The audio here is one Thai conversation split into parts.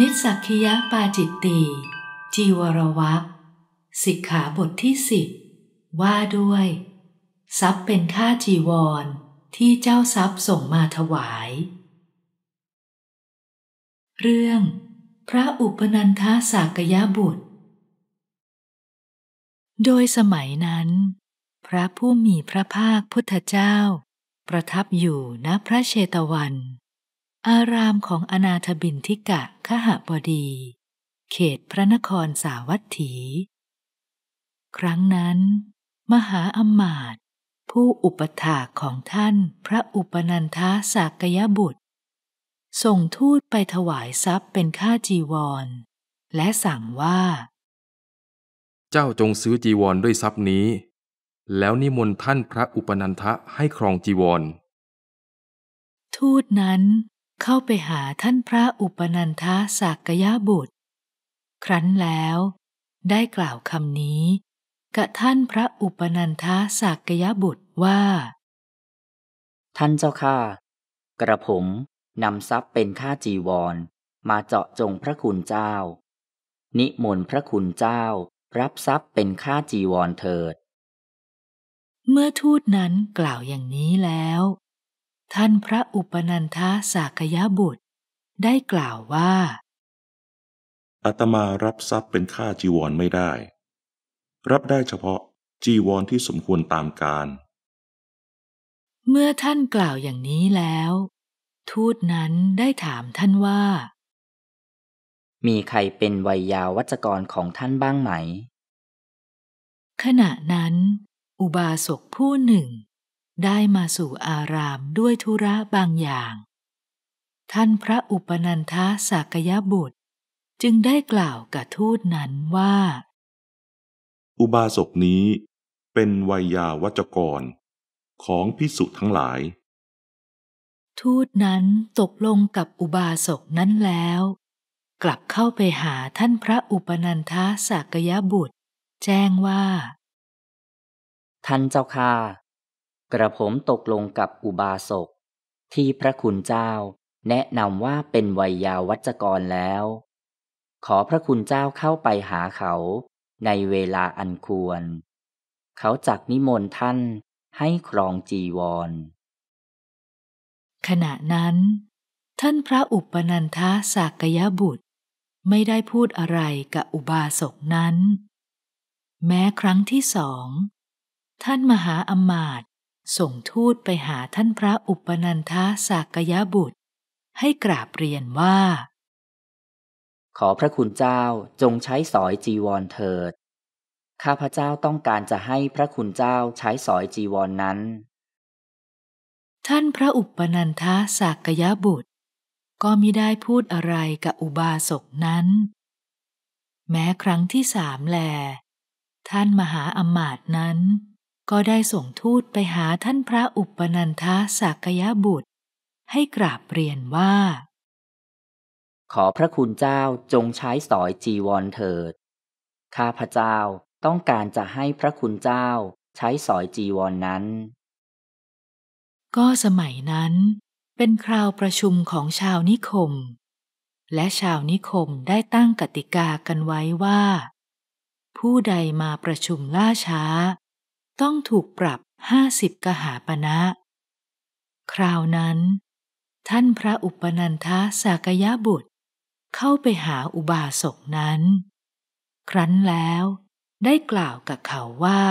นิสักคยยปาจิตติจีวรวัตสิกขาบทที่สิบว่าด้วย ทรัพย์เป็นค่าจีวรที่เจ้าทรัพย์ส่งมาถวาย เรื่องพระอุปนันทสากยะบุตร โดยสมัยนั้น พระผู้มีพระภาคพุทธเจ้า ประทับอยู่ณพระเชตวันอารามของอนาถบินทิกะขหบดี เขตพระนครสาวัตถี ครั้งนั้นมหาอมาตผู้อุปถากของท่านพระอุปนันทาสากยบุตร ส่งทูตไปถวายทรัพย์เป็นค่าจีวร และสั่งว่า เจ้าจงซื้อจีวรด้วยทรัพย์นี้ แล้วนิมนต์ท่านพระอุปนันทะให้ครองจีวรทูตนั้นเข้าไปหาท่านพระอุปนันทาสากยะบุตร ครั้นแล้ว ได้กล่าวคำนี้กับท่านพระอุปนันทาสากยะบุตรว่า ท่านเจ้าข้ากระผมนำทรัพย์เป็นค่า จีวรมาเจาะจงพระคุณเจ้า นิมนต์พระคุณเจ้ารับทรัพย์เป็นค่า จีวรเถิด เมื่อทูตนั้นกล่าวอย่างนี้แล้วท่านพระอุปนันทสากยบุตรได้กล่าวว่าอาตมารับทรัพย์เป็นค่าจีวรไม่ได้ รับได้เฉพาะจีวรที่สมควรตามการ เมื่อท่านกล่าวอย่างนี้แล้ว ทูตนั้นได้ถามท่านว่า มีใครเป็นวัยยาวัจกรของท่านบ้างไหม ขณะนั้น อุบาสกผู้หนึ่งได้มาสู่อารามด้วยธุระบางอย่าง ท่านพระอุปนันทาสากยบุตร จึงได้กล่าวกับทูตนั้นว่า อุบาสกนี้เป็นวัยาวจกร ของพิสุทั้งหลาย ทูตนั้นตกลงกับอุบาสกนั้นแล้ว กลับเข้าไปหาท่านพระอุปนันทาสากยบุตร แจ้งว่าท่านเจ้าค่ะกระผมตกลงกับอุบาสกที่พระคุณเจ้าแนะนำว่าเป็นวัยยาวัจกรแล้ว ขอพระคุณเจ้าเข้าไปหาเขาในเวลาอันควร เขาจักนิมนต์ท่านให้ครองจีวร ขณะนั้นท่านพระอุปนันทสากยบุตรไม่ได้พูดอะไรกับอุบาสกนั้น แม้ครั้งที่สองท่านมหาอมาตยส่งทูตไปหาท่านพระอุปนันทาสากยบุตร ให้กราบเรียนว่า ขอพระคุณเจ้าจงใช้สอยจีวรเถิด ข้าพระเจ้าต้องการจะให้พระคุณเจ้าใช้สอยจีวรนนั้น ท่านพระอุปนันทาสากยบุตร ก็มิได้พูดอะไรกับอุบาสกนั้น แม้ครั้งที่สามแล ท่านมหาอมาตนั้นก็ได้ส่งทูตไปหาท่านพระอุปนันทสักยะบุตร ให้กราบเรียนว่า ขอพระคุณเจ้าจงใช้สอยจีวรเถิด ข้าพระเจ้าต้องการจะให้พระคุณเจ้าใช้สอยจีวรนนั้น ก็สมัยนั้นเป็นคราวประชุมของชาวนิคม และชาวนิคมได้ตั้งกติกากันไว้ว่า ผู้ใดมาประชุมล่าช้าต้องถูกปรับห้าสิบกหาปณะนะ คราวนั้น ท่านพระอุปนันทาสากยะบุตร เข้าไปหาอุบาสกนั้น ครั้นแล้วได้กล่าวกับเขาว่า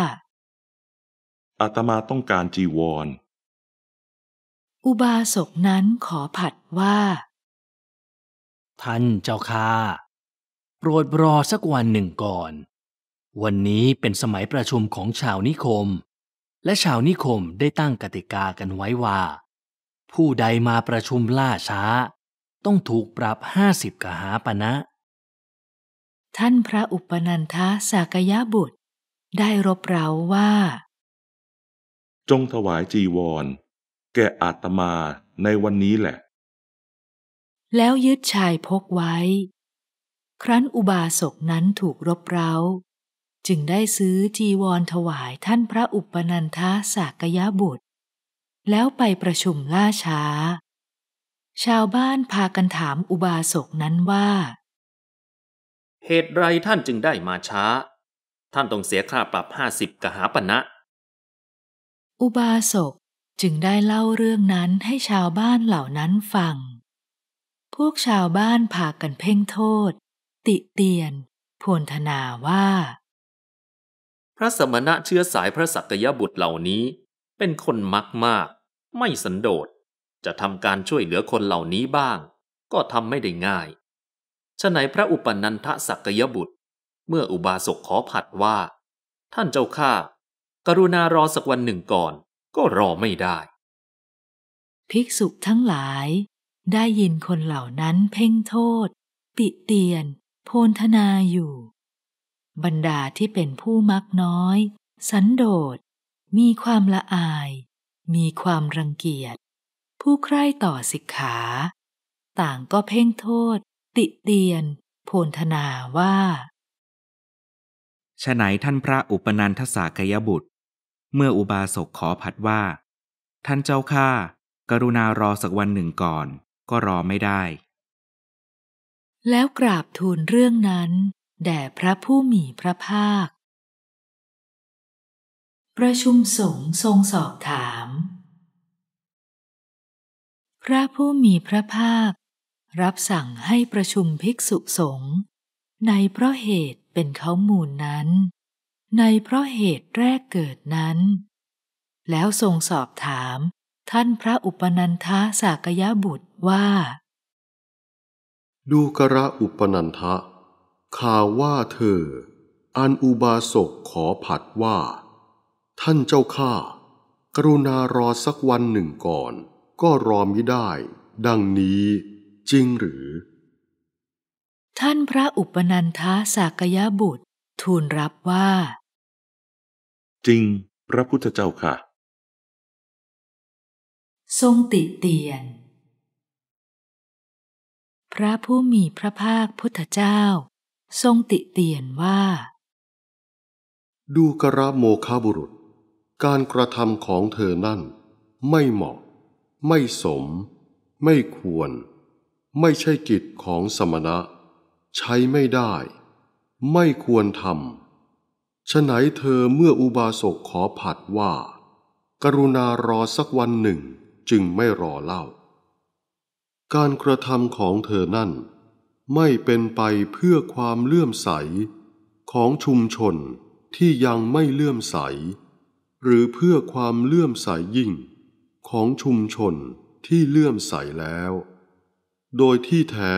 อาตมาต้องการจีวรอุบาสกนั้นขอผัดว่า ท่านเจ้าค่าโปรดรอสักวันหนึ่งก่อนวันนี้เป็นสมัยประชุมของชาวนิคม และชาวนิคมได้ตั้งกติกากันไว้ว่า ผู้ใดมาประชุมล่าช้า ต้องถูกปรับห้าสิบกหาปณะนะ ท่านพระอุปนันทาสากยะบุตร ได้รบเร้าว่า จงถวายจีวร แก่อาตมาในวันนี้แหละ แล้วยึดชายพกไว้ ครั้นอุบาสกนั้นถูกรบเร้าจึงได้ซื้อจีวรถวายท่านพระอุปนันทสากยบุตร แล้วไปประชุมล่าช้า ชาวบ้านพากันถามอุบาสกนั้นว่า เหตุไร ท่านจึงได้มาช้า ท่านต้องเสียค่าปรับห้าสิบกหาปณะนะอุบาสกจึงได้เล่าเรื่องนั้นให้ชาวบ้านเหล่านั้นฟังพวกชาวบ้านพากันเพ่งโทษ ติเตียนพวนธนาว่าระสมณะเชื้อสายพระสักยบุตรเหล่านี้ เป็นคนมักมาก ไม่สันโดษจะทำการช่วยเหลือคนเหล่านี้บ้าง ก็ทำไม่ได้ง่ายฉะไหนพระอุปนันทสักยบุตร เมื่ออุบาสกขอผัดว่า ท่านเจ้าข้า กรุณารอสักวันหนึ่งก่อนก็รอไม่ได้ ภิกษุทั้งหลายได้ยินคนเหล่านั้นเพ่งโทษติเตียน โพนธนาอยู่บรรดาที่เป็นผู้มักน้อย สันโดษ มีความละอาย มีความรังเกียจ ผู้ใคร่ต่อสิกขา ต่างก็เพ่งโทษ ติเตียนโพนธนาว่าฉไหนท่านพระอุปนันทสากยบุตร เมื่ออุบาสกขอผัดว่า ท่านเจ้าข้ากรุณารอสักวันหนึ่งก่อนก็รอไม่ได้ แล้วกราบทูลเรื่องนั้นแด่พระผู้มีพระภาค ประชุมสงฆ์ทรงสอบถาม พระผู้มีพระภาค รับสั่งให้ประชุมภิกษุสงฆ์ในเพราะเหตุเป็นเขามูลนั้น ในเพราะเหตุแรกเกิดนั้น แล้วทรงสอบถามท่านพระอุปนันทาสากยะบุตรว่า ดูกระอุปนันทะข่าวว่าเธอ อันอุบาสกขอผัดว่า ท่านเจ้าข้ากรุณารอสักวันหนึ่งก่อนก็รอมิได้ดังนี้จริงหรือ ท่านพระอุปนันทาสากยบุตรทูลรับว่า จริง พระพุทธเจ้าค่ะ ทรงติเตียน พระผู้มีพระภาคพุทธเจ้าทรงติเตียนว่า ดูกระโมคาบุรุษ การกระทำของเธอนั่น ไม่เหมาะ ไม่สม ไม่ควร ไม่ใช่กิจของสมณะ ใช้ไม่ได้ ไม่ควรทำฉะไหนเธอเมื่ออุบาสกขอผัดว่า กรุณารอสักวันหนึ่งจึงไม่รอเล่า การกระทำของเธอนั่นไม่เป็นไปเพื่อความเลื่อมใสของชุมชนที่ยังไม่เลื่อมใส หรือเพื่อความเลื่อมใสยิ่งของชุมชนที่เลื่อมใสแล้ว โดยที่แท้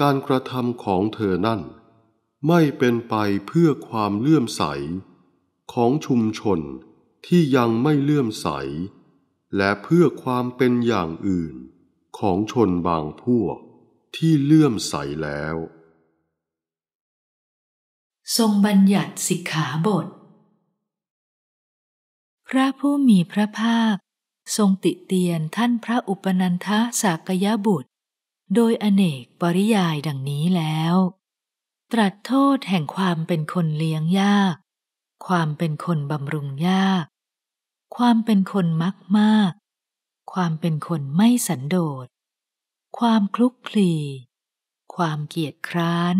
การกระทำของเธอนั่น ไม่เป็นไปเพื่อความเลื่อมใสของชุมชนที่ยังไม่เลื่อมใส และเพื่อความเป็นอย่างอื่นของชนบางพวกที่เลื่อมใสแล้ว ทรงบัญญัติสิกขาบท พระผู้มีพระภาค ทรงติเตียนท่านพระอุปนันทสากยบุตร โดยอเนกปริยายดังนี้แล้ว ตรัสโทษแห่งความเป็นคนเลี้ยงยาก ความเป็นคนบำรุงยาก ความเป็นคนมักมาก ความเป็นคนไม่สันโดษความคลุกคลี ความเกียจคร้าน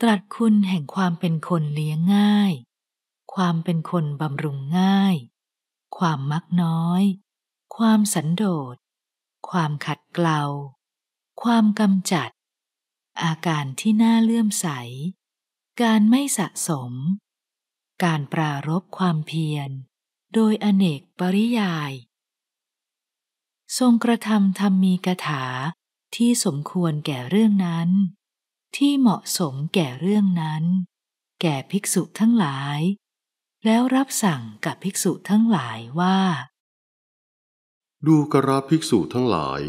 ตรัสคุณแห่งความเป็นคนเลี้ยงง่าย ความเป็นคนบำรุงง่าย ความมักน้อย ความสันโดษ ความขัดเกลา ความกำจัด อาการที่น่าเลื่อมใส การไม่สะสม การปรารบความเพียร โดยอเนกปริยายทรงกระทำธรรมมีกถาที่สมควรแก่เรื่องนั้น ที่เหมาะสมแก่เรื่องนั้น แก่ภิกษุทั้งหลาย แล้วรับสั่งกับภิกษุทั้งหลายว่า ดูกระภิกษุทั้งหลาย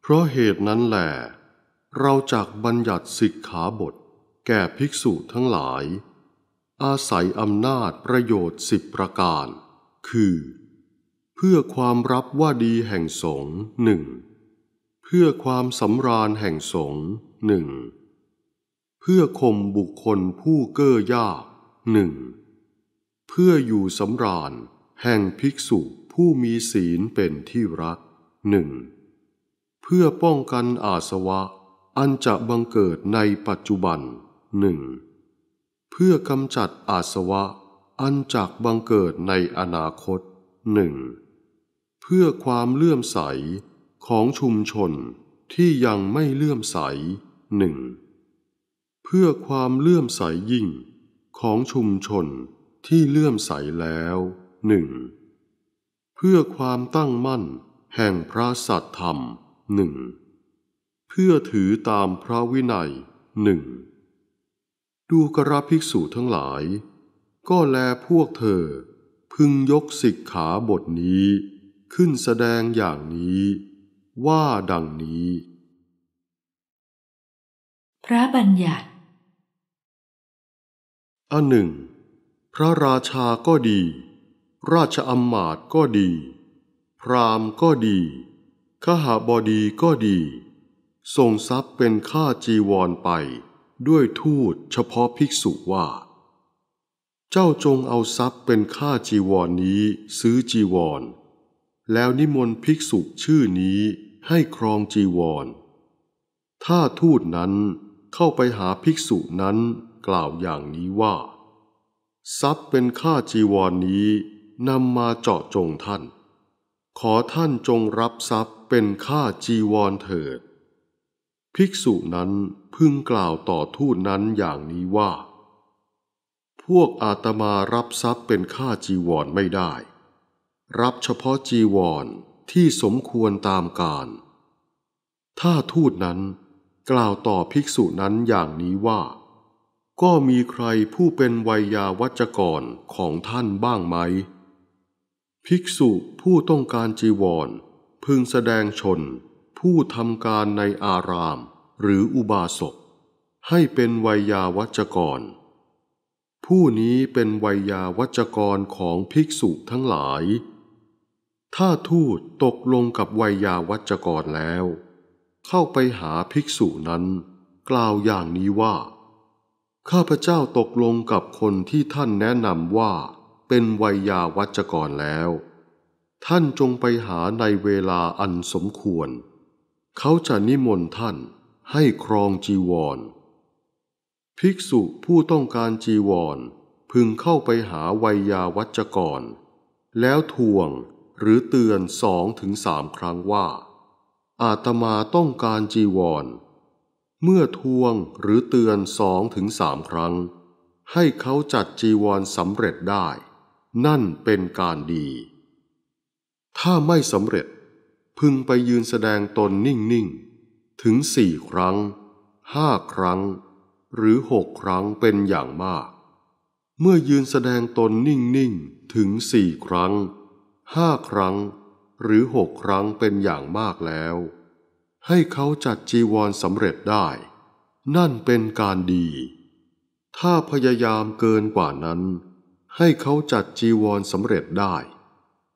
เพราะเหตุนั้นแหละเราจากบัญญัติสิกขาบท แก่ภิกษุทั้งหลาย อาศัยอำนาจประโยชน์สิบประการ คือเพื่อความรับว่าดีแห่งสงหนึ่งเพื่อความสำราญแห่งสงหนึ่งเพื่อข่มบุคคลผู้เก้อยากหนึ่งเพื่ออยู่สำราญแห่งภิกษุผู้มีศีลเป็นที่รักหนึ่งเพื่อป้องกันอาสวะอันจะบังเกิดในปัจจุบันหนึ่งเพื่อกำจัดอาสวะอันจากบังเกิดในอนาคตหนึ่งพื่อความเลื่อมใสของชุมชนที่ยังไม่เลื่อมใสหนึ่งเพื่อความเลื่อมใสยิ่ง ของชุมชนที่เลื่อมใสแล้วหนึ่งเพื่อความตั้งมั่นแห่งพระสัตธรรมหนึ่งเพื่อถือตามพระวินัยหนึ่งดูกระภิกษุทั้งหลาย ก็แลพวกเธอพึงยกสิกขาบทนี้ขึ้นแสดงอย่างนี้ว่าดังนี้ พระบัญญัติอันหนึ่ง พระราชาก็ดี ราชอำมาตย์ก็ดี พรามก็ดี ขหาบดีก็ดีส่งทรัพย์เป็นค่าจีวรไปด้วยทูตเฉพาะภิกษุว่า เจ้าจงเอาทรัพย์เป็นค่าจีวรนนี้ซื้อจีวรแล้วนิมนต์ภิกษุชื่อนี้ให้ครองจีวรถ้าทูตนั้นเข้าไปหาภิกษุนั้นกล่าวอย่างนี้ว่า ทรัพย์เป็นค่าจีวรนนี้นำมาเจาะจงท่าน ขอท่านจงรับทรัพย์เป็นค่าจีวรเถิด ภิกษุนั้นพึงกล่าวต่อทูตนั้นอย่างนี้ว่า พวกอาตมารับทรัพย์เป็นค่าจีวรไม่ได้รับเฉพาะจีวรที่สมควรตามการ ถ้าทูตนั้นกล่าวต่อภิกษุนั้นอย่างนี้ว่า ก็มีใครผู้เป็นวัยยาวัจกรของท่านบ้างไหมภิกษุผู้ต้องการจีวร พึงแสดงชนผู้ทำการในอารามหรืออุบาสกให้เป็นวัยยาวัจกร ผู้นี้เป็นวัยยาวัจกรของภิกษุทั้งหลายถ้าทูตตกลงกับวัยยาวัจกรแล้ว เข้าไปหาภิกษุนั้น กล่าวอย่างนี้ว่า ข้าพเจ้าตกลงกับคนที่ท่านแนะนำว่า เป็นวัยยาวัจกรแล้ว ท่านจงไปหาในเวลาอันสมควร เขาจะนิมนต์ท่านให้ครองจีวร ภิกษุผู้ต้องการจีวร พึงเข้าไปหาวัยยาวัจกร แล้วทวงหรือเตือนสองถึงสามครั้งว่า อาตมาต้องการจีวร เมื่อทวงหรือเตือนสองถึงสามครั้ง ให้เขาจัดจีวรสำเร็จได้ นั่นเป็นการดี ถ้าไม่สำเร็จพึงไปยืนแสดงตนนิ่ง ๆ ถึงสี่ครั้งห้าครั้ง หรือหกครั้งเป็นอย่างมาก เมื่อยืนแสดงตนนิ่ง ๆ ถึงสี่ครั้งห้าครั้งหรือหกครั้งเป็นอย่างมากแล้ว ให้เขาจัดจีวรสำเร็จได้ นั่นเป็นการดี ถ้าพยายามเกินกว่านั้น ให้เขาจัดจีวรสำเร็จได้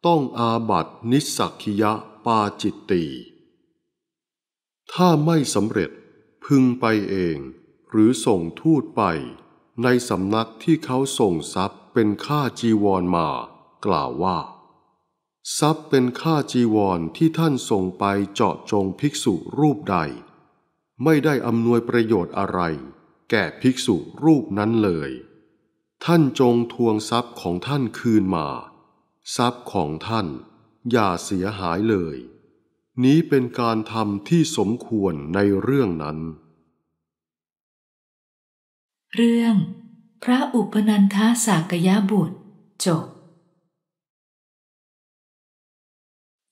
ต้องอาบัตินิสักคิยะปาจิตตีถ้าไม่สำเร็จพึงไปเองหรือส่งทูตไป ในสำนักที่เขาส่งทรัพย์เป็นค่าจีวรมากล่าวว่าทรัพย์เป็นค่าจีวรที่ท่านส่งไปเจาะจงภิกษุรูปใด ไม่ได้อำนวยประโยชน์อะไรแก่ภิกษุรูปนั้นเลย ท่านจงทวงทรัพย์ของท่านคืนมา ทรัพย์ของท่านอย่าเสียหายเลย นี้เป็นการทำที่สมควรในเรื่องนั้น เรื่องพระอุปนันทสากยะบุตรจบ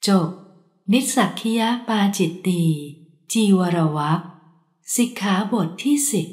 จบนิสสักคียปาจิตตี จีวรวักสิกขาบทที่สิบ